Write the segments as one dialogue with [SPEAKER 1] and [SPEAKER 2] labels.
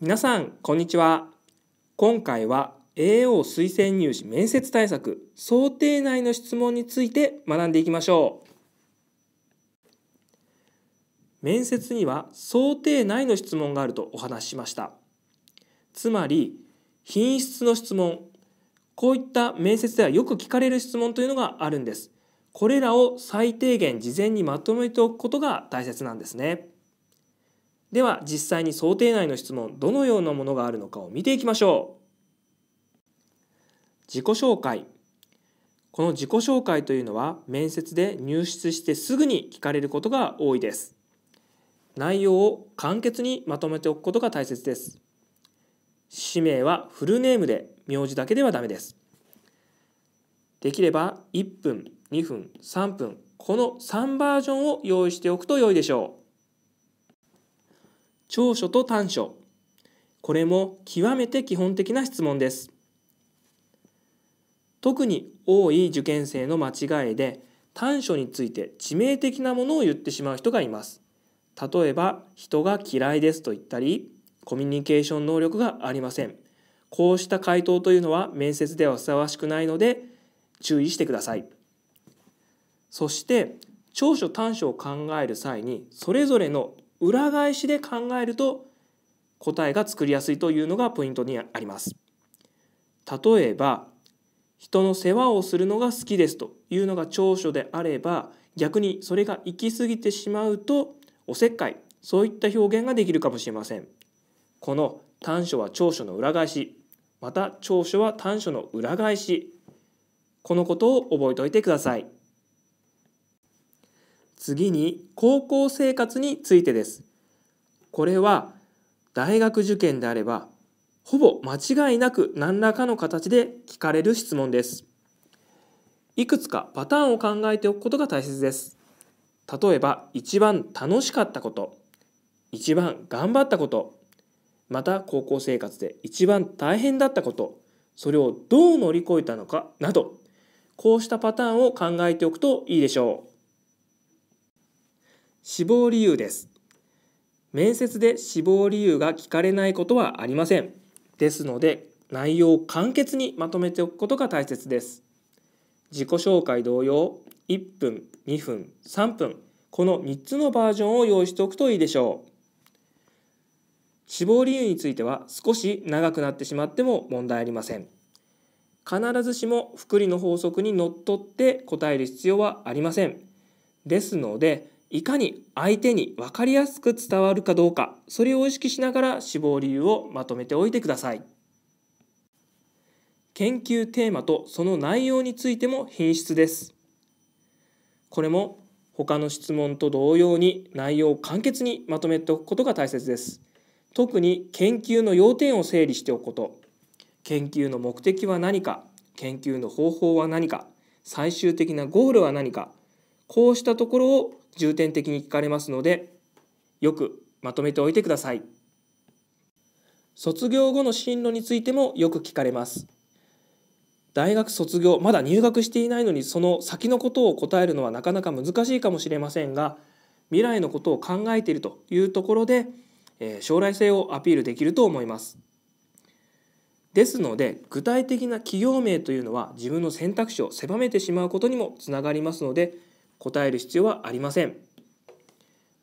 [SPEAKER 1] 皆さんこんにちは今回は AO 推薦入試面接対策想定内の質問について学んでいきましょう面接には想定内の質問があるとお話ししましたつまり品質の質問こういった面接ではよく聞かれる質問というのがあるんですこれらを最低限事前にまとめておくことが大切なんですねでは実際に想定内の質問どのようなものがあるのかを見ていきましょう自己紹介この自己紹介というのは面接で入室してすぐに聞かれることが多いです内容を簡潔にまとめておくことが大切です氏名はフルネームで名字だけではダメですできれば1分2分3分この3バージョンを用意しておくと良いでしょう長所と短所これも極めて基本的な質問です特に多い受験生の間違いで短所について致命的なものを言ってしまう人がいます例えば人が嫌いですと言ったりコミュニケーション能力がありませんこうした回答というのは面接ではふさわしくないので注意してくださいそして長所短所を考える際にそれぞれの裏返しで考えると答えが作りやすいというのがポイントにあります。例えば人の世話をするのが好きですというのが長所であれば逆にそれが行き過ぎてしまうとおせっかいそういった表現ができるかもしれません。この短所は長所の裏返しまた長所は短所の裏返しこのことを覚えておいてください。次に高校生活についてです。これは大学受験であればほぼ間違いなく何らかの形で聞かれる質問です。いくつかパターンを考えておくことが大切です。例えば一番楽しかったこと一番頑張ったことまた高校生活で一番大変だったことそれをどう乗り越えたのかなどこうしたパターンを考えておくといいでしょう。死亡理由です面接で死亡理由が聞かれないことはありませんですので内容を簡潔にまとめておくことが大切です自己紹介同様1分2分3分この3つのバージョンを用意しておくといいでしょう死亡理由については少し長くなってしまっても問題ありません必ずしも福利の法則にのっとって答える必要はありませんですのでいかに相手に分かりやすく伝わるかどうかそれを意識しながら志望理由をまとめておいてください研究テーマとその内容についても品質ですこれも他の質問と同様に内容を簡潔にまとめておくことが大切です特に研究の要点を整理しておくこと研究の目的は何か研究の方法は何か最終的なゴールは何かこうしたところを重点的に聞かれますのでよくまとめておいてください卒業後の進路についてもよく聞かれます大学卒業まだ入学していないのにその先のことを答えるのはなかなか難しいかもしれませんが未来のことを考えているというところで、え将来性をアピールできると思いますですので具体的な企業名というのは自分の選択肢を狭めてしまうことにもつながりますので答える必要はありません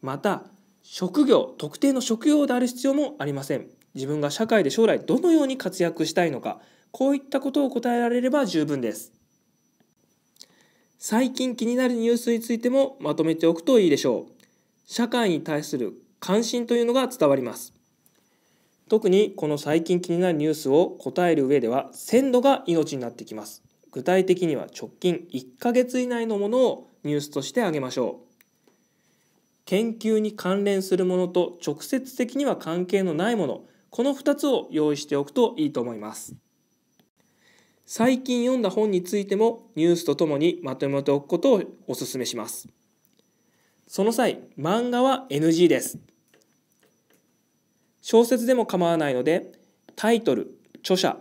[SPEAKER 1] また職業特定の職業である必要もありません自分が社会で将来どのように活躍したいのかこういったことを答えられれば十分です最近気になるニュースについてもまとめておくといいでしょう社会に対する関心というのが伝わります特にこの最近気になるニュースを答える上では鮮度が命になってきます具体的には直近1ヶ月以内のものをニュースとして挙げましょう研究に関連するものと直接的には関係のないものこの2つを用意しておくといいと思います最近読んだ本についてもニュースとともにまとめておくことをお勧めしますその際漫画は NG です小説でも構わないのでタイトル著者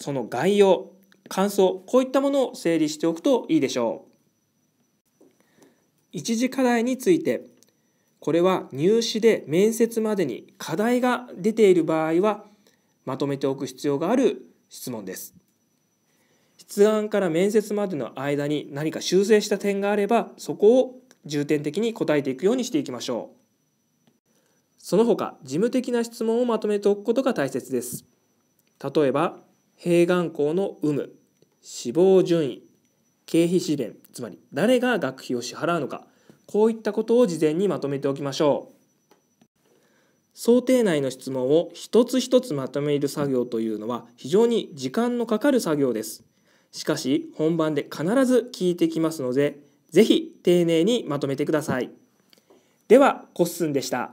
[SPEAKER 1] その概要感想こういったものを整理しておくといいでしょう一次課題についてこれは入試で面接までに課題が出ている場合はまとめておく必要がある質問です出願から面接までの間に何か修正した点があればそこを重点的に答えていくようにしていきましょうその他事務的な質問をまとめておくことが大切です例えば併願校の有無死亡順位経費支弁つまり誰が学費を支払うのかこういったことを事前にまとめておきましょう想定内の質問を一つ一つまとめる作業というのは非常に時間のかかる作業ですしかし本番で必ず聞いてきますので是非丁寧にまとめてくださいではコッスンでした